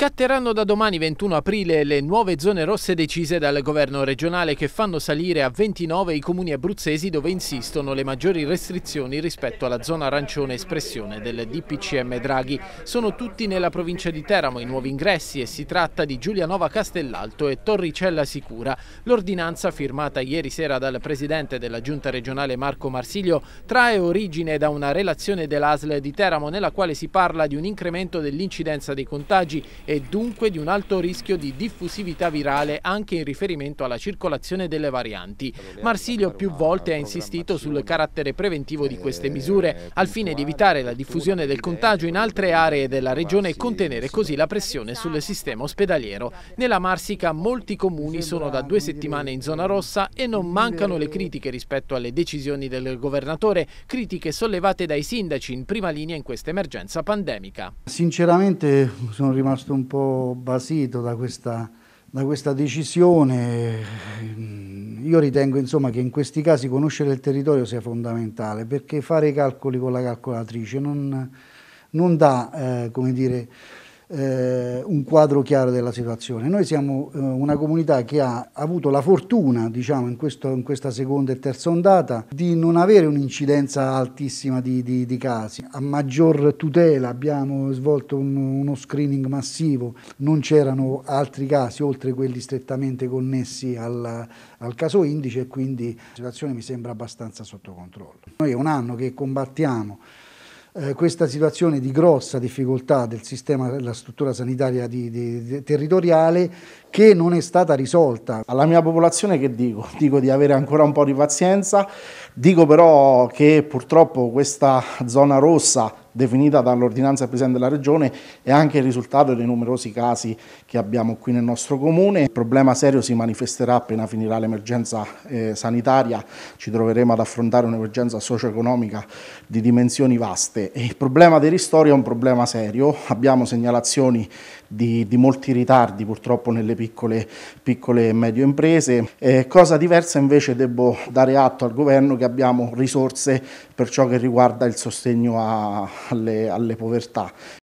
Scatteranno da domani 21 aprile le nuove zone rosse decise dal governo regionale che fanno salire a 29 i comuni abruzzesi dove insistono le maggiori restrizioni rispetto alla zona arancione espressione del DPCM Draghi. Sono tutti nella provincia di Teramo i nuovi ingressi e si tratta di Giulianova Castellalto e Torricella Sicura. L'ordinanza firmata ieri sera dal presidente della giunta regionale Marco Marsiglio trae origine da una relazione dell'ASL di Teramo nella quale si parla di un incremento dell'incidenza dei contagi e dunque di un alto rischio di diffusività virale anche in riferimento alla circolazione delle varianti. Marsilio più volte ha insistito sul carattere preventivo di queste eh, misure al fine di evitare la diffusione del contagio in altre aree della regione e contenere così la pressione sul sistema ospedaliero. Nella Marsica molti comuni sono da due settimane in zona rossa e non mancano le critiche rispetto alle decisioni del governatore, critiche sollevate dai sindaci in prima linea in questa emergenza pandemica. Sinceramente sono rimasto un po' basito da questa, da questa decisione. Io ritengo insomma, che in questi casi conoscere il territorio sia fondamentale perché fare i calcoli con la calcolatrice non, non dà eh, come dire, eh, un quadro chiaro della situazione. Noi siamo eh, una comunità che ha avuto la fortuna, diciamo, in, questo, in, questa seconda e terza ondata, di non avere un'incidenza altissima di, di, di, casi. A maggior tutela abbiamo svolto un, uno screening massivo, non c'erano altri casi oltre quelli strettamente connessi al, al caso indice e quindi la situazione mi sembra abbastanza sotto controllo. Noi è un anno che combattiamo eh, questa situazione di grossa difficoltà del sistema della struttura sanitaria di, di, di, territoriale che non è stata risolta. Alla mia popolazione che dico? Dico di avere ancora un po' di pazienza, dico però che purtroppo questa zona rossa definita dall'ordinanza del Presidente della Regione è anche il risultato dei numerosi casi che abbiamo qui nel nostro comune. Il problema serio si manifesterà appena finirà l'emergenza eh, sanitaria, ci troveremo ad affrontare un'emergenza socio-economica di dimensioni vaste. E il problema dei ristori è un problema serio, abbiamo segnalazioni di, di molti ritardi purtroppo nelle piccole, piccole e medie imprese. Eh, cosa diversa invece devo dare atto al governo che abbiamo risorse per ciò che riguarda il sostegno a, alle, alle povertà.